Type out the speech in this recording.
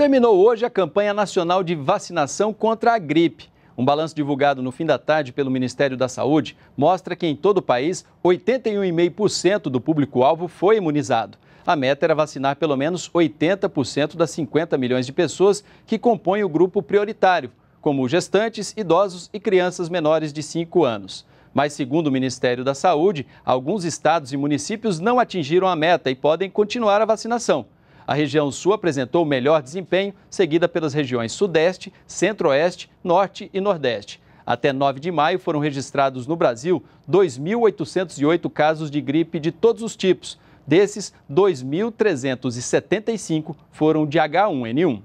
Terminou hoje a campanha nacional de vacinação contra a gripe. Um balanço divulgado no fim da tarde pelo Ministério da Saúde mostra que em todo o país, 81,5% do público-alvo foi imunizado. A meta era vacinar pelo menos 80% das 50 milhões de pessoas que compõem o grupo prioritário, como gestantes, idosos e crianças menores de 5 anos. Mas, segundo o Ministério da Saúde, alguns estados e municípios não atingiram a meta e podem continuar a vacinação. A região sul apresentou melhor desempenho, seguida pelas regiões sudeste, centro-oeste, norte e nordeste. Até 9 de maio foram registrados no Brasil 2.808 casos de gripe de todos os tipos. Desses, 2.375 foram de H1N1.